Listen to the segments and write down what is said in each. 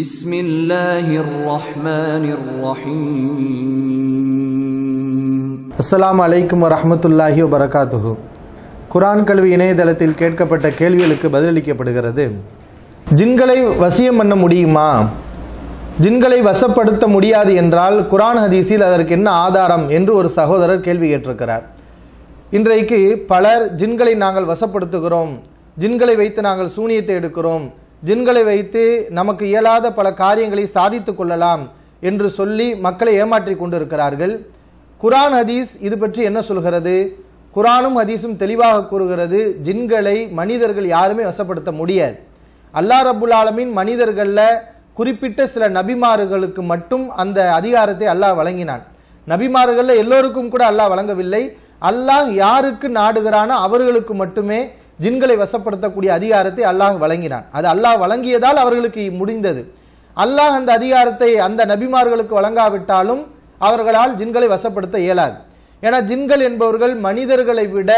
بسم الله الرحمن الرحيم السلام عليكم ورحمة الله وبركاته குரான் கல்வி இணையதளத்தில் கேட்கப்பட்ட கேள்விகளுக்கு பதிலளிக்கப்படுகிறது ஜின்களை வசியம் பண்ண முடியுமா ஜின்களை வசப்படுத்த முடியாது என்றால் குரான் ஹதீஸில் அதற்கு என்ன ஆதாரம் என்று ஒரு சகோதரர் கேள்வி கேட்டிருக்கிறார் இன்றைக்கு பலர் ஜின்களை நாங்கள் வசப்படுத்துகிறோம் ஜின்களை வைத்து நாங்கள் சூனியத்தை எடுக்கிறோம் ஜின்களை வைத்து நமக்கு இயலாத பல காரியங்களை சாதித்து கொள்ளலாம் என்று சொல்லி மக்களை ஏமாற்றி கொண்டிருக்கிறார்கள் குரான் ஹதீஸ் இது பற்றி என்ன சொல்கிறது குரானும் ஹதீஸும் தெளிவாக கூறுகிறது ஜின்களை மனிதர்கள் யாருமே வசப்படுத்த முடியாது அல்லா ரபுல் ஆலமின் மனிதர்களில் குறிப்பிட்ட சில நபிமார்களுக்கு மட்டும் அந்த அதிகாரத்தை அல்லாஹ் வழங்கினான் நபிமார்களில் எல்லோருக்கும் கூட அல்லாஹ் வழங்கவில்லை அல்லாஹ் யாருக்கு நாடுகிறானோ அவர்களுக்கு மட்டுமே ஜின்களை வசப்படுத்தக்கூடிய அதிகாரத்தை அல்லாஹ் வழங்கினான் அது அல்லாஹ் வழங்கியதால் அவர்களுக்கு முடிந்தது அல்லாஹ் அந்த அதிகாரத்தை அந்த நபிமார்களுக்கு வழங்காவிட்டாலும் அவர்களால் ஜின்களை வசப்படுத்த இயலாது ஏன்னா ஜின்கள் என்பவர்கள் மனிதர்களை விட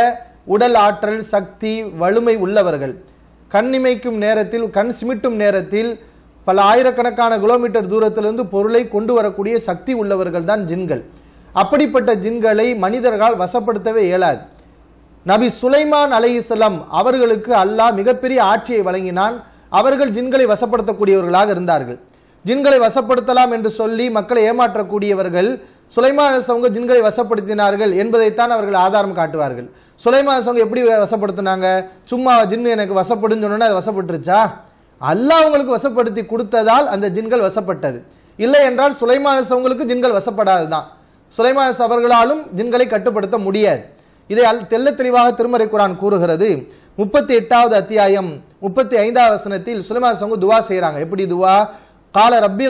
உடல் ஆற்றல் சக்தி வலிமை உள்ளவர்கள் கண்ணிமைக்கும் நேரத்தில் கண் சிமிட்டும் நேரத்தில் பல ஆயிரக்கணக்கான கிலோமீட்டர் தூரத்திலிருந்து பொருளை கொண்டு வரக்கூடிய சக்தி உள்ளவர்கள் தான் ஜின்கள் அப்படிப்பட்ட ஜின்களை மனிதர்களால் வசப்படுத்தவே இயலாது நபி சுலைமான் அலையுசலம் அவர்களுக்கு அல்லாஹ் மிகப்பெரிய ஆட்சியை வழங்கினான் அவர்கள் ஜின்களை வசப்படுத்தக்கூடியவர்களாக இருந்தார்கள் ஜின்களை வசப்படுத்தலாம் என்று சொல்லி மக்களை ஏமாற்றக்கூடியவர்கள் சுலைமான் அவங்க ஜின்களை வசப்படுத்தினார்கள் என்பதைத்தான் அவர்கள் ஆதாரம் காட்டுவார்கள் சுலைமான் சவங்க எப்படி வசப்படுத்தினாங்க சும்மா ஜின் எனக்கு வசப்படுன்னு சொன்னோன்னா அது வசப்பட்டுருச்சா அல்லாஹ் அவங்களுக்கு வசப்படுத்தி கொடுத்ததால் அந்த ஜின்கள் வசப்பட்டது இல்லை என்றால் சுலைமான் அவங்களுக்கு ஜின்கள் வசப்படாது தான் சுலைமான் அவர்களாலும் ஜின்களை கட்டுப்படுத்த முடியாது இதை தெல்ல தெளிவாக திருமறை குரான் கூறுகிறது முப்பத்தி எட்டாவது அத்தியாயம் முப்பத்தி ஐந்தாவது வசனத்தில் சுலைமான் சங்கு துவா செய்கிறாங்க எப்படி துவா கால ரப்பி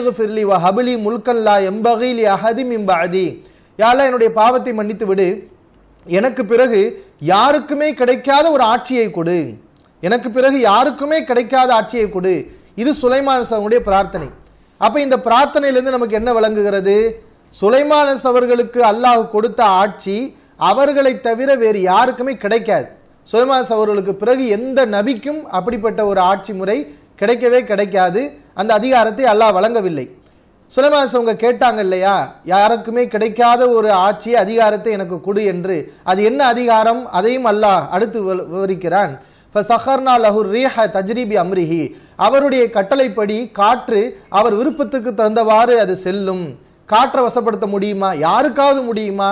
வ ஹபிலி முல்கல்லா எம்பகிலி அஹதி இம்பாதி யாரா என்னுடைய பாவத்தை மன்னித்து விடு எனக்கு பிறகு யாருக்குமே கிடைக்காத ஒரு ஆட்சியை கொடு எனக்கு பிறகு யாருக்குமே கிடைக்காத ஆட்சியை கொடு இது சுலைமான சவனுடைய பிரார்த்தனை அப்போ இந்த பிரார்த்தனையிலேருந்து நமக்கு என்ன விளங்குகிறது சுலைமானஸ் அவர்களுக்கு அல்லாஹ் கொடுத்த ஆட்சி அவர்களை தவிர வேறு யாருக்குமே கிடைக்காது சுயமாஸ் அவர்களுக்கு பிறகு எந்த நபிக்கும் அப்படிப்பட்ட ஒரு ஆட்சி முறை கிடைக்கவே கிடைக்காது அந்த அதிகாரத்தை அல்லாஹ் வழங்கவில்லை சுலைமாஸ் அவங்க கேட்டாங்க இல்லையா யாருக்குமே கிடைக்காத ஒரு ஆட்சி அதிகாரத்தை எனக்கு கொடு என்று அது என்ன அதிகாரம் அதையும் அல்லாஹ் அடுத்து விவரிக்கிறான் சஹர்னா ரீஹ தஜ்ரீபி அம்ரிஹி அவருடைய கட்டளைப்படி காற்று அவர் விருப்பத்துக்கு தகுந்தவாறு அது செல்லும் காற்றை வசப்படுத்த முடியுமா யாருக்காவது முடியுமா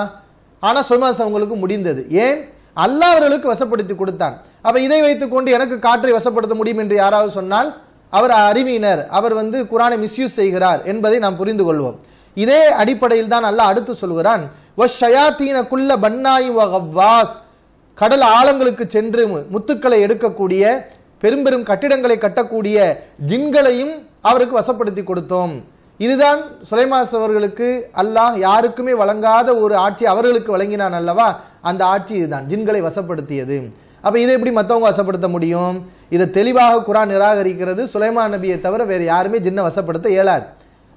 ஆனால் சுமாஸ் அவங்களுக்கு முடிந்தது ஏன் அல்லா அவர்களுக்கு வசப்படுத்தி கொடுத்தான் அப்போ இதை வைத்துக்கொண்டு எனக்கு காற்றை வசப்படுத்த முடியும் என்று யாராவது சொன்னால் அவர் அறிவியினர் அவர் வந்து குரானை மிஸ்யூஸ் செய்கிறார் என்பதை நாம் புரிந்து கொள்வோம் இதே அடிப்படையில் தான் அல்லாஹ் அடுத்து சொல்கிறான் தீனக்குள்ள பன்னாயி வகவாஸ் கடல் ஆழங்களுக்கு சென்று முத்துக்களை எடுக்கக்கூடிய பெரும் பெரும் கட்டிடங்களை கட்டக்கூடிய ஜின்களையும் அவருக்கு வசப்படுத்தி கொடுத்தோம் இதுதான் சுலைமாஸ் அவர்களுக்கு அல்லாஹ் யாருக்குமே வழங்காத ஒரு ஆட்சி அவர்களுக்கு வழங்கினான் அல்லவா அந்த ஆட்சி இதுதான் ஜின்களை வசப்படுத்தியது அப்போ இதை எப்படி மற்றவங்க வசப்படுத்த முடியும் இதை தெளிவாக குரான் நிராகரிக்கிறது சுலைமா நபியை தவிர வேறு யாருமே ஜின்னை வசப்படுத்த இயலாது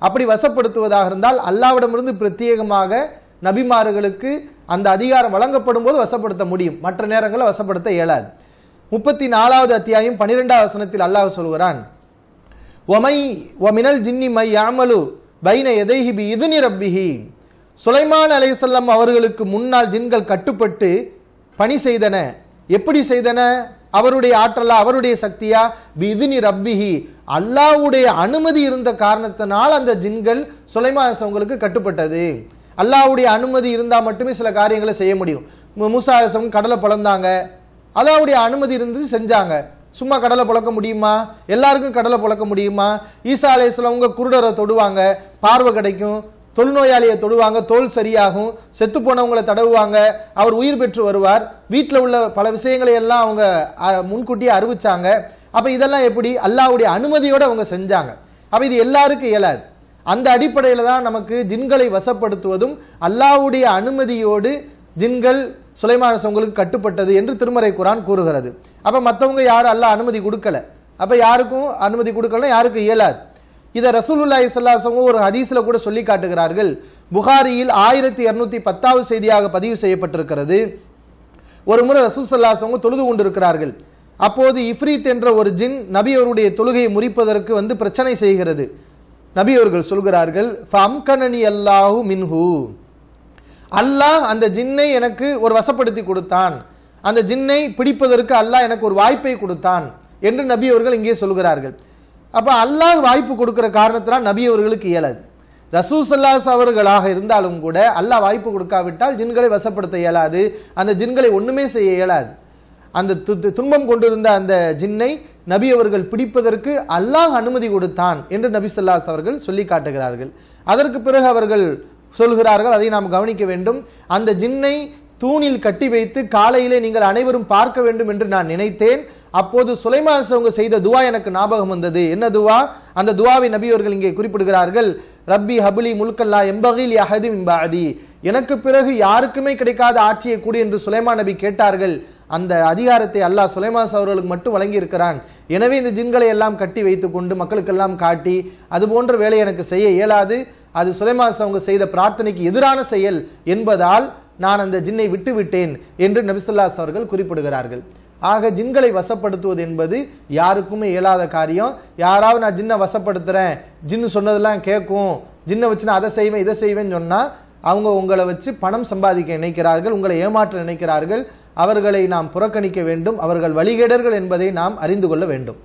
அப்படி வசப்படுத்துவதாக இருந்தால் அல்லாவிடமிருந்து பிரத்யேகமாக நபிமார்களுக்கு அந்த அதிகாரம் வழங்கப்படும் போது வசப்படுத்த முடியும் மற்ற நேரங்களில் வசப்படுத்த இயலாது முப்பத்தி நாலாவது அத்தியாயம் பன்னிரெண்டாவது வசனத்தில் அல்லாஹ் சொல்கிறான் ஒமை ஒமினல் ஜின்னி மை யாமலு பைன எதைஹி பி இதுனி ரப்பிஹி சுலைமான் அலைசல்லம் அவர்களுக்கு முன்னால் ஜின்கள் கட்டுப்பட்டு பணி செய்தன எப்படி செய்தன அவருடைய ஆற்றலா அவருடைய சக்தியா பிதுனி ரப்பிஹி அல்லாவுடைய அனுமதி இருந்த காரணத்தினால் அந்த ஜின்கள் சுலைமான் அரசவங்களுக்கு கட்டுப்பட்டது அல்லாவுடைய அனுமதி இருந்தால் மட்டுமே சில காரியங்களை செய்ய முடியும் மூசா அரசவங்க கடலை பிளந்தாங்க அல்லாவுடைய அனுமதி இருந்து செஞ்சாங்க சும்மா கடலை புழக்க முடியுமா எல்லாருக்கும் கடலை புழக்க முடியுமா ஈசா அலையவங்க குருடரை தொடுவாங்க பார்வை கிடைக்கும் தொழுநோயாளியை தொடுவாங்க தோல் சரியாகும் செத்து போனவங்களை தடவுவாங்க அவர் உயிர் பெற்று வருவார் வீட்டில் உள்ள பல விஷயங்களை எல்லாம் அவங்க முன்கூட்டியே அறிவிச்சாங்க அப்போ இதெல்லாம் எப்படி அல்லாவுடைய அனுமதியோடு அவங்க செஞ்சாங்க அப்போ இது எல்லாருக்கும் இயலாது அந்த அடிப்படையில் தான் நமக்கு ஜின்களை வசப்படுத்துவதும் அல்லாவுடைய அனுமதியோடு ஜின்கள் சுலைமான உங்களுக்கு கட்டுப்பட்டது என்று திருமறை குரான் கூறுகிறது அப்போ மற்றவங்க யாரும் அல்ல அனுமதி கொடுக்கல அப்போ யாருக்கும் அனுமதி கொடுக்கலன்னா யாருக்கும் இயலாது இதை ரசூலுல்லாஹி சல்லாசவங்க ஒரு ஹதீஸில் கூட சொல்லி காட்டுகிறார்கள் புகாரியில் ஆயிரத்தி இரநூத்தி பத்தாவது செய்தியாக பதிவு செய்யப்பட்டிருக்கிறது ஒரு முறை ரசூல் சல்லாசவங்க தொழுது கொண்டிருக்கிறார்கள் அப்போது இஃப்ரீத் என்ற ஒரு ஜின் நபி அவருடைய தொழுகையை முறிப்பதற்கு வந்து பிரச்சனை செய்கிறது நபி அவர்கள் சொல்கிறார்கள் ஃபம்கனனி அல்லாஹு மின்ஹூ அல்லாஹ் அந்த ஜின்னை எனக்கு ஒரு வசப்படுத்தி கொடுத்தான் அந்த ஜின்னை பிடிப்பதற்கு அல்லாஹ் எனக்கு ஒரு வாய்ப்பை கொடுத்தான் என்று நபி அவர்கள் இங்கே சொல்கிறார்கள் அப்போ அல்லாஹ் வாய்ப்பு கொடுக்குற காரணத்தினால் நபி அவர்களுக்கு இயலாது ரசூசல்லாஸ் அவர்களாக இருந்தாலும் கூட அல்லாஹ் வாய்ப்பு கொடுக்காவிட்டால் ஜின்களை வசப்படுத்த இயலாது அந்த ஜின்களை ஒன்றுமே செய்ய இயலாது அந்த துன்பம் கொண்டிருந்த அந்த ஜின்னை நபி அவர்கள் பிடிப்பதற்கு அல்லாஹ் அனுமதி கொடுத்தான் என்று நபி சொல்லாஸ் அவர்கள் சொல்லி காட்டுகிறார்கள் அதற்கு பிறகு அவர்கள் சொல்கிறார்கள் அதை நாம் கவனிக்க வேண்டும் அந்த ஜின்னை தூணில் கட்டி வைத்து காலையிலே நீங்கள் அனைவரும் பார்க்க வேண்டும் என்று நான் நினைத்தேன் அப்போது சுலைமான் அவங்க செய்த துவா எனக்கு ஞாபகம் வந்தது என்ன துவா அந்த துவாவை நபியவர்கள் இங்கே குறிப்பிடுகிறார்கள் ரப்பி ஹபுலி முல்கல்லா எம்பகில் யஹதி எனக்கு பிறகு யாருக்குமே கிடைக்காத ஆட்சியை கூடி என்று சுலைமான் நபி கேட்டார்கள் அந்த அதிகாரத்தை அல்லாஹ் சுலைமாஸ் அவர்களுக்கு மட்டும் வழங்கி இருக்கிறான் எனவே இந்த ஜின்களை எல்லாம் கட்டி வைத்து கொண்டு மக்களுக்கெல்லாம் காட்டி அது போன்ற வேலை எனக்கு செய்ய இயலாது அது சுலைமாஸ் அவங்க செய்த பிரார்த்தனைக்கு எதிரான செயல் என்பதால் நான் அந்த ஜின்னை விட்டுவிட்டேன் என்று நபிசுல்லாஸ் அவர்கள் குறிப்பிடுகிறார்கள் ஆக ஜின்களை வசப்படுத்துவது என்பது யாருக்குமே இயலாத காரியம் யாராவது நான் ஜின்னை வசப்படுத்துகிறேன் ஜின்னு சொன்னதெல்லாம் கேட்கும் ஜின்னை வச்சு நான் அதை செய்வேன் இதை செய்வேன்னு சொன்னால் அவங்க உங்களை வச்சு பணம் சம்பாதிக்க நினைக்கிறார்கள் உங்களை ஏமாற்ற நினைக்கிறார்கள் அவர்களை நாம் புறக்கணிக்க வேண்டும் அவர்கள் வழிகேடர்கள் என்பதை நாம் அறிந்து கொள்ள வேண்டும்